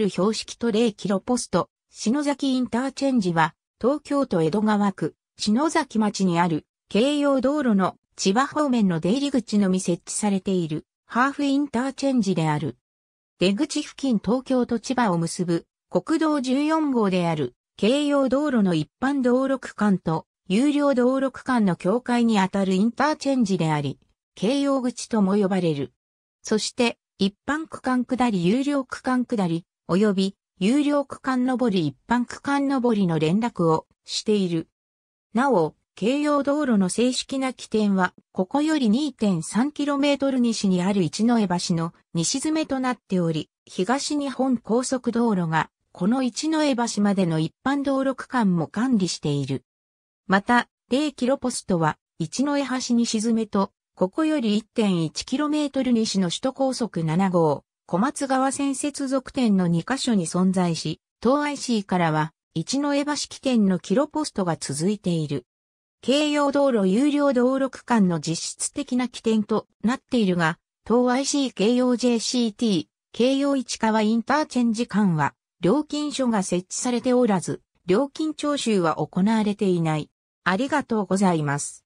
標識と0キロポスト、篠崎インターチェンジは、東京都江戸川区、篠崎町にある、京葉道路の千葉方面の出入り口のみ設置されている、ハーフインターチェンジである。出口付近東京と千葉を結ぶ、国道14号である、京葉道路の一般道路区間と、有料道路区間の境界にあたるインターチェンジであり、京葉口とも呼ばれる。そして、一般区間下り有料区間下り、及び有料区間上り一般区間上りの連絡をしている。なお、京葉道路の正式な起点は、ここより 2.3km 西にある一の江橋の西詰めとなっており、東日本高速道路が、この一の江橋までの一般道路区間も管理している。また、0キロポストは、一の江橋西詰めと、ここより 1.1km 西の首都高速7号、小松川線接続点の2カ所に存在し、東 IC からは、一の江橋起点のキロポストが続いている。京葉道路有料道路区間の実質的な起点となっているが、東 IC 京葉 JCT、京葉市川インターチェンジ間は、料金所が設置されておらず、料金徴収は行われていない。ありがとうございます。